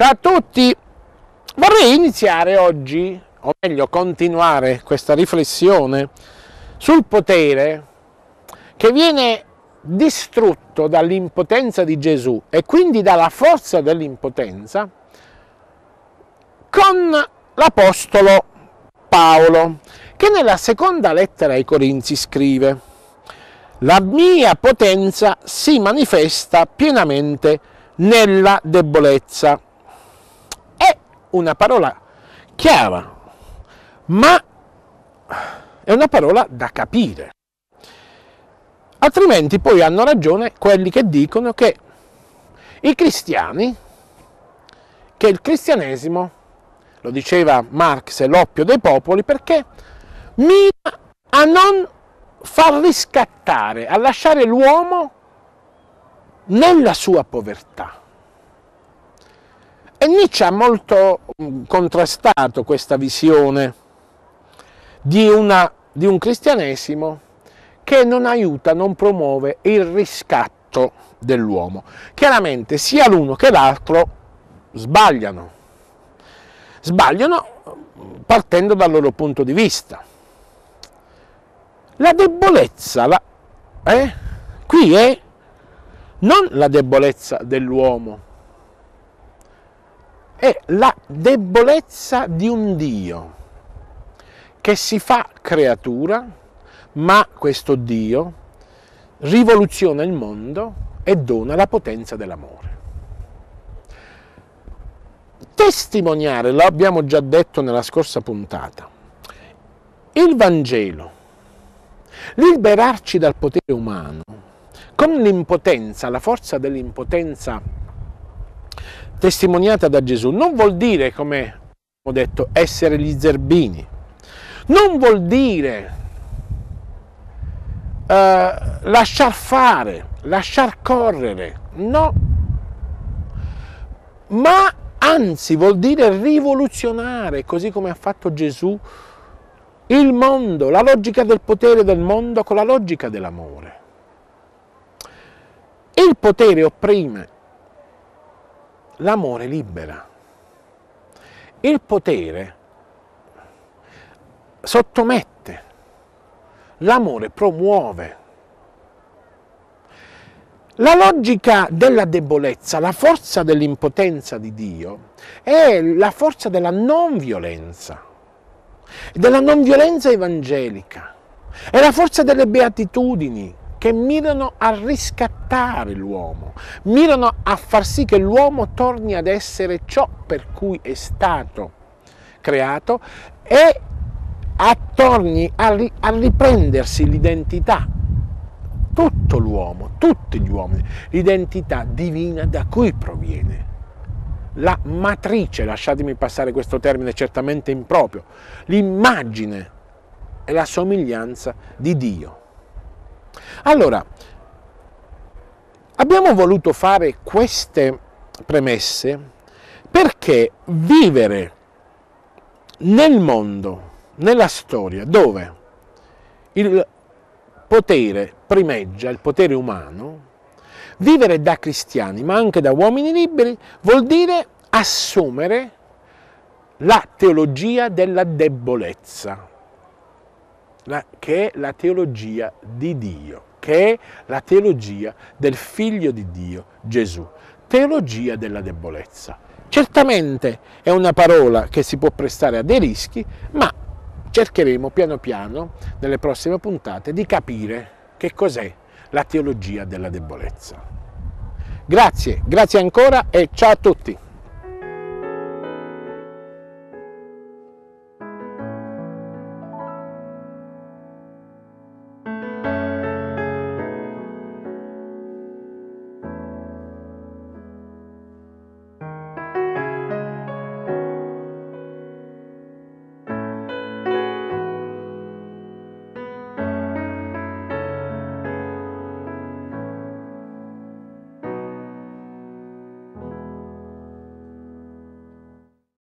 Ciao a tutti! Vorrei iniziare oggi, o meglio continuare questa riflessione, sul potere che viene distrutto dall'impotenza di Gesù e quindi dalla forza dell'impotenza con l'Apostolo Paolo, che nella seconda lettera ai Corinzi scrive «La mia potenza si manifesta pienamente nella debolezza» una parola chiara, ma è una parola da capire. Altrimenti poi hanno ragione quelli che dicono che i cristiani, che il cristianesimo, lo diceva Marx, è l'oppio dei popoli, perché mira a non far riscattare, a lasciare l'uomo nella sua povertà. E Nietzsche ha molto mm, contrastato questa visione di, una, di un cristianesimo che non aiuta, non promuove il riscatto dell'uomo. Chiaramente sia l'uno che l'altro sbagliano, sbagliano mm, partendo dal loro punto di vista. La debolezza, la, eh? qui è non la debolezza dell'uomo, è la debolezza di un Dio che si fa creatura, ma questo Dio rivoluziona il mondo e dona la potenza dell'amore. Testimoniare, lo abbiamo già detto nella scorsa puntata, il Vangelo, liberarci dal potere umano, con l'impotenza, la forza dell'impotenza testimoniata da Gesù non vuol dire, come ho detto, essere gli zerbini, non vuol dire eh, lasciar fare, lasciar correre, no, ma anzi vuol dire rivoluzionare, così come ha fatto Gesù, il mondo, la logica del potere del mondo con la logica dell'amore. Il potere opprime, l'amore libera. Il potere sottomette, l'amore promuove. La logica della debolezza, la forza dell'impotenza di Dio è la forza della non violenza, della non violenza evangelica, è la forza delle beatitudini, che mirano a riscattare l'uomo, mirano a far sì che l'uomo torni ad essere ciò per cui è stato creato e a torni a, ri, a riprendersi l'identità, tutto l'uomo, tutti gli uomini, l'identità divina da cui proviene. La matrice, lasciatemi passare questo termine certamente improprio, l'immagine e la somiglianza di Dio. Allora, abbiamo voluto fare queste premesse perché vivere nel mondo, nella storia, dove il potere primeggia, il potere umano, vivere da cristiani, ma anche da uomini liberi, vuol dire assumere la teologia della debolezza, che è la teologia di Dio, che è la teologia del figlio di Dio, Gesù, teologia della debolezza. Certamente è una parola che si può prestare a dei rischi, ma cercheremo piano piano nelle prossime puntate di capire che cos'è la teologia della debolezza. Grazie, grazie ancora e ciao a tutti!